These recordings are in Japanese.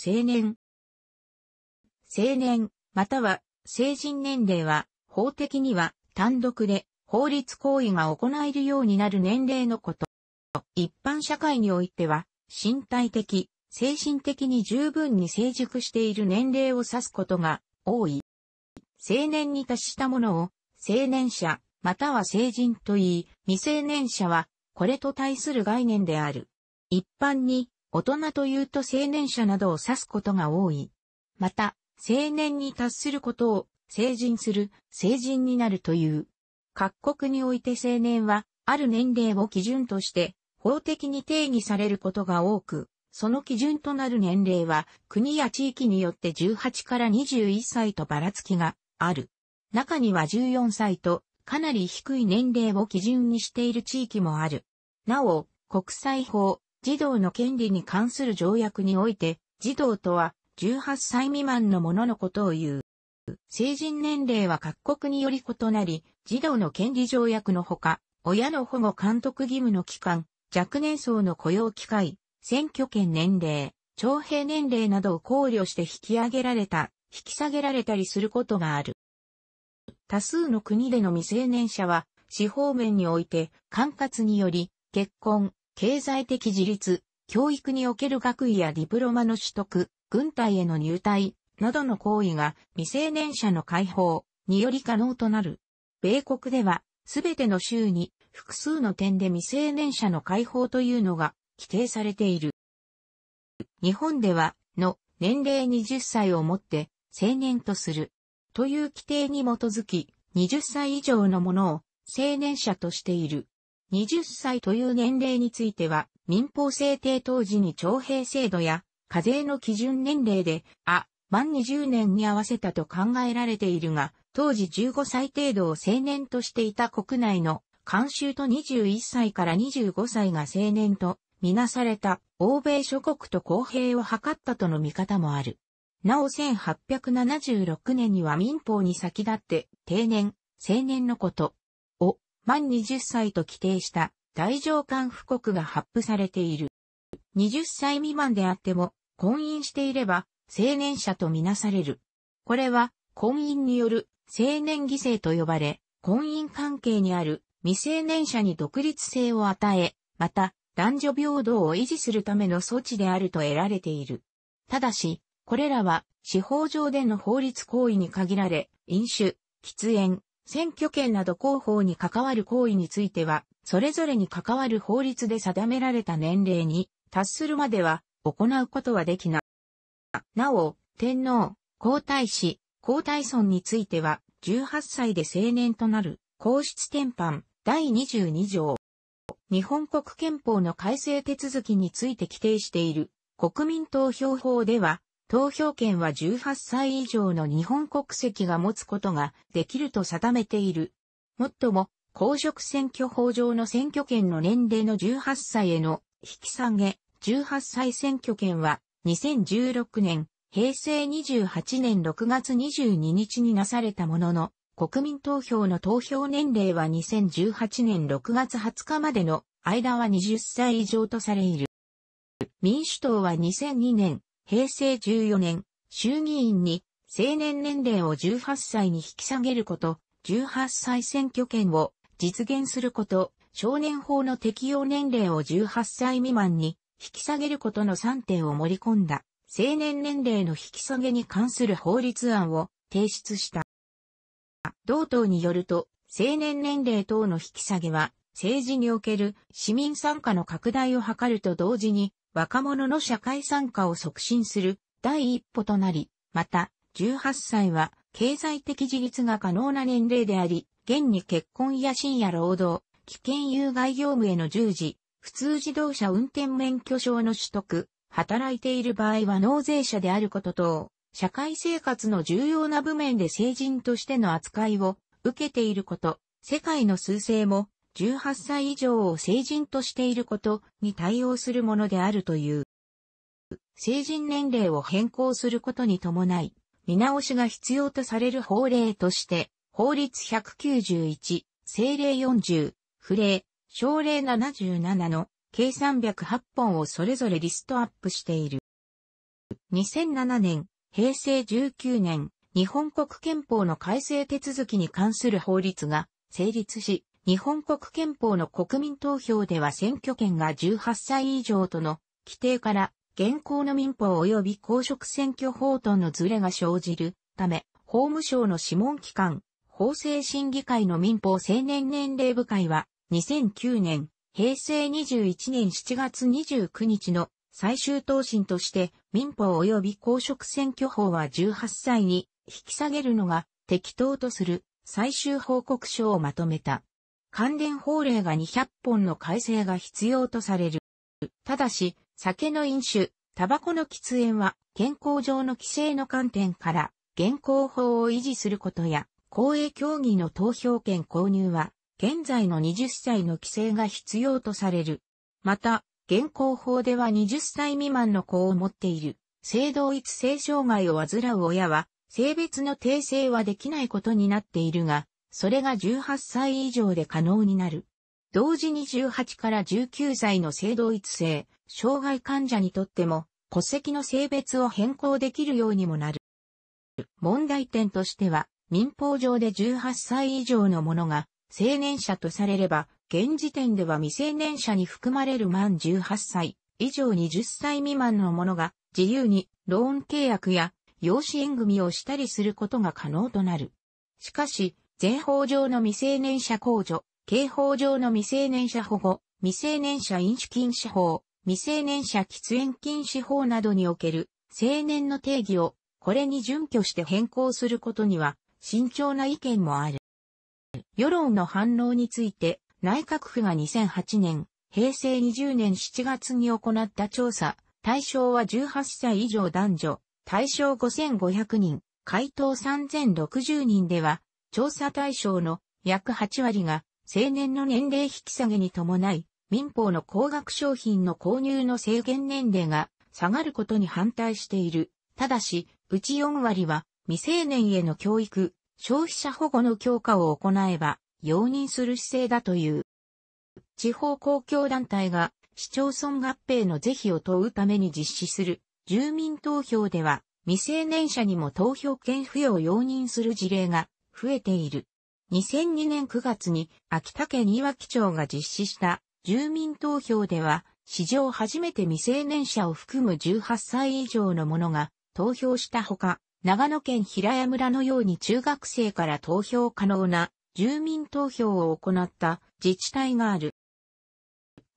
青年。青年、または成人年齢は、法的には単独で法律行為が行えるようになる年齢のこと。一般社会においては、身体的、精神的に十分に成熟している年齢を指すことが多い。青年に達したものを青年者または成人といい、未成年者はこれと対する概念である。一般に大人というと青年者などを指すことが多い。また、青年に達することを成人する、成人になるという。各国において青年は、ある年齢を基準として、法的に定義されることが多く、その基準となる年齢は、国や地域によって18から21歳とばらつきがある。中には14歳と、かなり低い年齢を基準にしている地域もある。なお、国際法、児童の権利に関する条約において、児童とは18歳未満の者のことを言う。成人年齢は各国により異なり、児童の権利条約のほか、親の保護監督義務の期間、若年層の雇用機会、選挙権年齢、徴兵年齢などを考慮して引き上げられた、引き下げられたりすることがある。多数の国での未成年者は、司法面において、管轄により、結婚、経済的自立、教育における学位やディプロマの取得、軍隊への入隊、などの行為が未成年者の解放により可能となる。米国では、すべての州に複数の点で未成年者の解放というのが規定されている。日本では、の年齢20歳をもって成年とするという規定に基づき、20歳以上のものを成年者としている。20歳という年齢については、民法制定当時に徴兵制度や課税の基準年齢で、あ、満20年に合わせたと考えられているが、当時15歳程度を青年としていた国内の慣習と21歳から25歳が青年とみなされた欧米諸国と公平を図ったとの見方もある。なお1876年には民法に先立って定年、青年のこと、満20歳と規定した大上官布告が発布されている。20歳未満であっても、婚姻していれば、成年者とみなされる。これは、婚姻による成年犠牲と呼ばれ、婚姻関係にある未成年者に独立性を与え、また、男女平等を維持するための措置であると得られている。ただし、これらは、司法上での法律行為に限られ、飲酒、喫煙、選挙権など広報に関わる行為については、それぞれに関わる法律で定められた年齢に達するまでは行うことはできない。なお、天皇、皇太子、皇太孫については、18歳で成年となる、皇室典範、第22条。日本国憲法の改正手続きについて規定している、国民投票法では、投票権は18歳以上の日本国籍が持つことができると定めている。もっとも、公職選挙法上の選挙権の年齢の18歳への引き下げ、18歳選挙権は2016年、平成28年6月22日になされたものの、国民投票の投票年齢は2018年6月20日までの間は20歳以上とされいる。民主党は2002年、平成14年、衆議院に成年年齢を18歳に引き下げること、18歳選挙権を実現すること、少年法の適用年齢を18歳未満に引き下げることの3点を盛り込んだ、成年年齢の引き下げに関する法律案を提出した。同党によると、成年年齢等の引き下げは、政治における市民参加の拡大を図ると同時に若者の社会参加を促進する第一歩となり、また18歳は経済的自立が可能な年齢であり、現に結婚や深夜労働、危険有害業務への従事、普通自動車運転免許証の取得、働いている場合は納税者であること等、社会生活の重要な部面で成人としての扱いを受けていること、世界の趨勢も18歳以上を成人としていることに対応するものであるという。成人年齢を変更することに伴い、見直しが必要とされる法令として、法律191、政令40、不令、省令77の計308本をそれぞれリストアップしている。2007年、平成19年、日本国憲法の改正手続きに関する法律が成立し、日本国憲法の国民投票では選挙権が18歳以上との規定から現行の民法及び公職選挙法とのズレが生じるため、法務省の諮問機関、法制審議会の民法青年年齢部会は2009年、平成21年7月29日の最終答申として民法及び公職選挙法は18歳に引き下げるのが適当とする最終報告書をまとめた。関連法令が200本の改正が必要とされる。ただし、酒の飲酒、タバコの喫煙は健康上の規制の観点から現行法を維持することや、公営競技の投票権購入は現在の20歳の規制が必要とされる。また、現行法では20歳未満の子を持っている性同一性障害を患う親は性別の訂正はできないことになっているが、それが18歳以上で可能になる。同時に18から19歳の性同一性、障害患者にとっても、戸籍の性別を変更できるようにもなる。問題点としては、民法上で18歳以上の者が、成年者とされれば、現時点では未成年者に含まれる満18歳以上20歳未満の者が、自由にローン契約や養子縁組をしたりすることが可能となる。しかし、全法上の未成年者控除、刑法上の未成年者保護、未成年者飲酒禁止法、未成年者喫煙禁止法などにおける成年の定義をこれに準拠して変更することには慎重な意見もある。世論の反応について内閣府が2008年、平成20年7月に行った調査、対象は18歳以上男女、対象5500人、回答3060人では調査対象の約8割が青年の年齢引き下げに伴い、民法の高額商品の購入の制限年齢が下がることに反対している。ただし、うち4割は未成年への教育、消費者保護の強化を行えば容認する姿勢だという。地方公共団体が市町村合併の是非を問うために実施する住民投票では未成年者にも投票権付与を容認する事例が増えている。2002年9月に秋田県岩木町が実施した住民投票では、史上初めて未成年者を含む18歳以上の者が投票したほか、長野県平谷村のように中学生から投票可能な住民投票を行った自治体がある。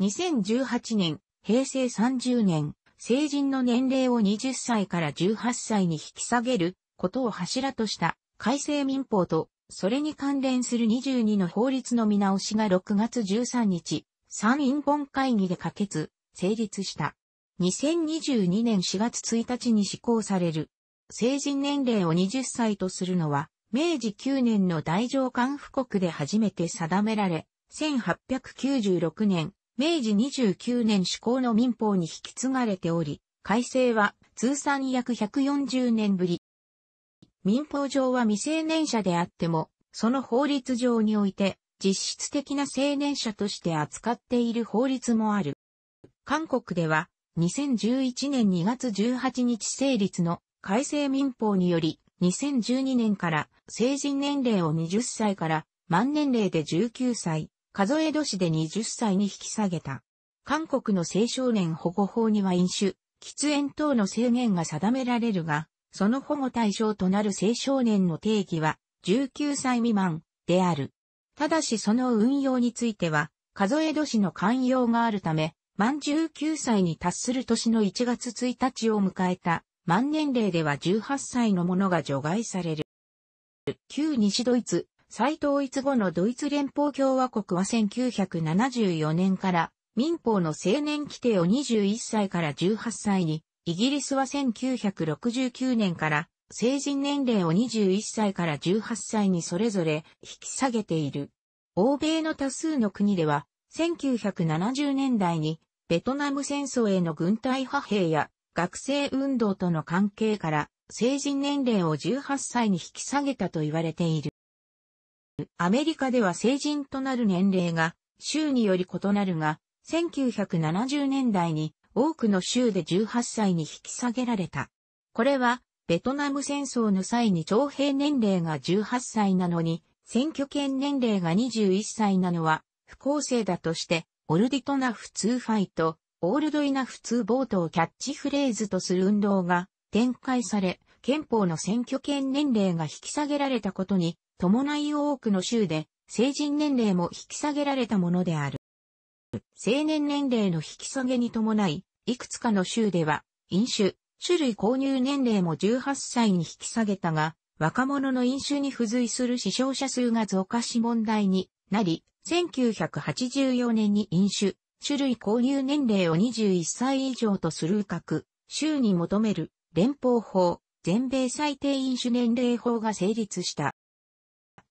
2018年、平成30年、成人の年齢を20歳から18歳に引き下げることを柱とした改正民法と、それに関連する22の法律の見直しが6月13日、参院本会議で可決、成立した。2022年4月1日に施行される。成人年齢を20歳とするのは、明治9年の大乗官布告で初めて定められ、1896年、明治29年施行の民法に引き継がれており、改正は通算約140年ぶり、民法上は未成年者であっても、その法律上において、実質的な成年者として扱っている法律もある。韓国では、2011年2月18日成立の改正民法により、2012年から成人年齢を20歳から満年齢で19歳、数え年で20歳に引き下げた。韓国の青少年保護法には飲酒、喫煙等の制限が定められるが、その保護対象となる青少年の定義は19歳未満である。ただしその運用については、数え年の寛容があるため、満19歳に達する年の1月1日を迎えた満年齢では18歳のものが除外される。旧西ドイツ、再統一後のドイツ連邦共和国は1974年から民法の成年規定を21歳から18歳にイギリスは1969年から成人年齢を21歳から18歳にそれぞれ引き下げている。欧米の多数の国では、1970年代にベトナム戦争への軍隊派兵や学生運動との関係から成人年齢を18歳に引き下げたと言われている。アメリカでは成人となる年齢が州により異なるが、1970年代に多くの州で18歳に引き下げられた。これは、ベトナム戦争の際に徴兵年齢が18歳なのに、選挙権年齢が21歳なのは、不公正だとして、オルディトナ普通ファイト、オールドイナ普通ボートをキャッチフレーズとする運動が展開され、憲法の選挙権年齢が引き下げられたことに、伴い多くの州で、成人年齢も引き下げられたものである。成年年齢の引き下げに伴い、いくつかの州では、飲酒、種類購入年齢も18歳に引き下げたが、若者の飲酒に付随する死傷者数が増加し問題になり、1984年に飲酒、種類購入年齢を21歳以上とする各、州に求める連邦法、全米最低飲酒年齢法が成立した。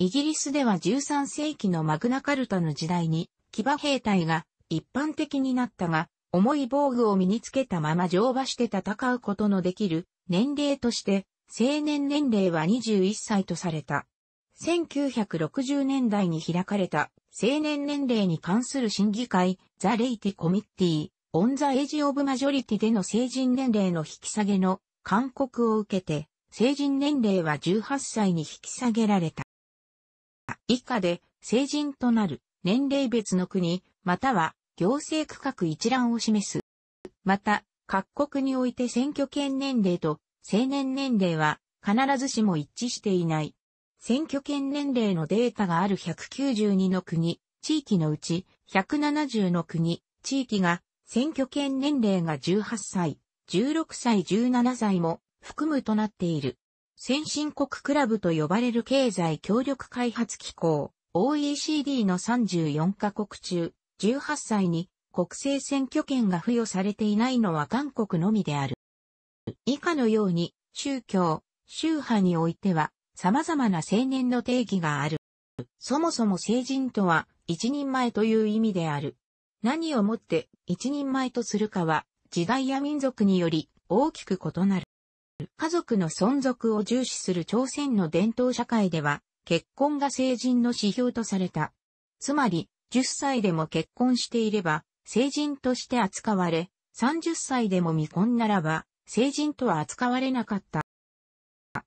イギリスでは13世紀のマグナカルタの時代に、騎馬兵隊が一般的になったが、重い防具を身につけたまま乗馬して戦うことのできる年齢として成年年齢は21歳とされた。1960年代に開かれた成年年齢に関する審議会ザ・レイティ・コミッティオン・ザ・エイジ・オブ・マジョリティでの成人年齢の引き下げの勧告を受けて成人年齢は18歳に引き下げられた。以下で成人となる年齢別の国または行政区画一覧を示す。また、各国において選挙権年齢と成年年齢は必ずしも一致していない。選挙権年齢のデータがある192の国、地域のうち170の国、地域が選挙権年齢が18歳、16歳、17歳も含むとなっている。先進国クラブと呼ばれる経済協力開発機構 OECD の34カ国中18歳に国政選挙権が付与されていないのは韓国のみである。以下のように、宗教、宗派においては、様々な青年の定義がある。そもそも成人とは、一人前という意味である。何をもって一人前とするかは、時代や民族により大きく異なる。家族の存続を重視する朝鮮の伝統社会では、結婚が成人の指標とされた。つまり、10歳でも結婚していれば、成人として扱われ、30歳でも未婚ならば、成人とは扱われなかった。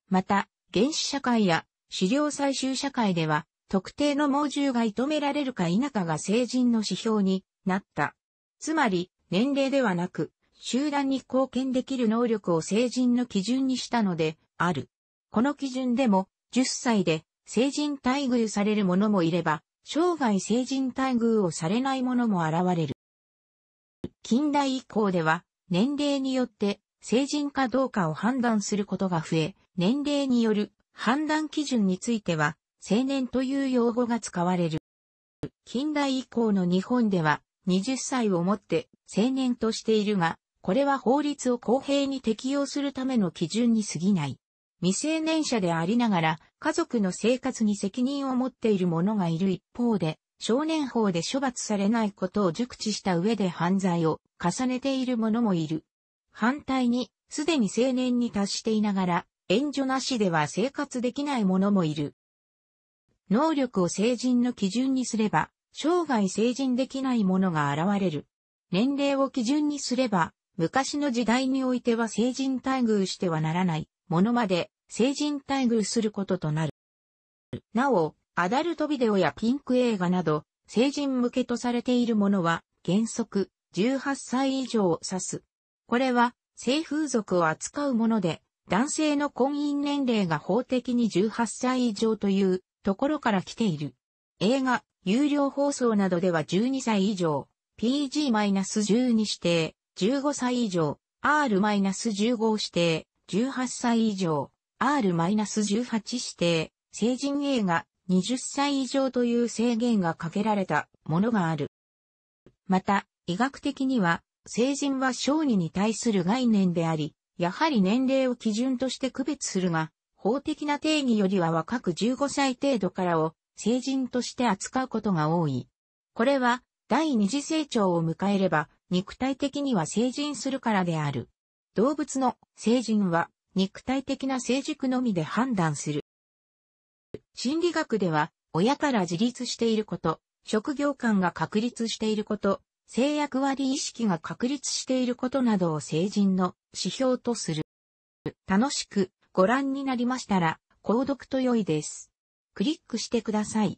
また、原始社会や狩猟採集社会では、特定の猛獣が射止められるか否かが成人の指標になった。つまり、年齢ではなく、集団に貢献できる能力を成人の基準にしたので、ある。この基準でも、10歳で成人待遇される者もいれば、生涯成人待遇をされない者も現れる。近代以降では、年齢によって成人かどうかを判断することが増え、年齢による判断基準については、青年という用語が使われる。近代以降の日本では、20歳をもって青年としているが、これは法律を公平に適用するための基準に過ぎない。未成年者でありながら、家族の生活に責任を持っている者がいる一方で、少年法で処罰されないことを熟知した上で犯罪を重ねている者もいる。反対に、すでに成年に達していながら、援助なしでは生活できない者もいる。能力を成人の基準にすれば、生涯成人できない者が現れる。年齢を基準にすれば、昔の時代においては成人待遇してはならない。ものまで成人待遇することとなる。なお、アダルトビデオやピンク映画など、成人向けとされているものは、原則、18歳以上を指す。これは、性風俗を扱うもので、男性の婚姻年齢が法的に18歳以上というところから来ている。映画、有料放送などでは12歳以上、p g 1 2指定、15歳以上、R-15 指定、18歳以上、R-18 指定、成人映画、20歳以上という制限がかけられたものがある。また、医学的には、成人は小児に対する概念であり、やはり年齢を基準として区別するが、法的な定義よりは若く15歳程度からを成人として扱うことが多い。これは第二次成長を迎えれば肉体的には成人するからである。動物の成人は肉体的な成熟のみで判断する。心理学では、親から自立していること、職業観が確立していること、性役割意識が確立していることなどを成人の指標とする。楽しくご覧になりましたら、購読と良いです。クリックしてください。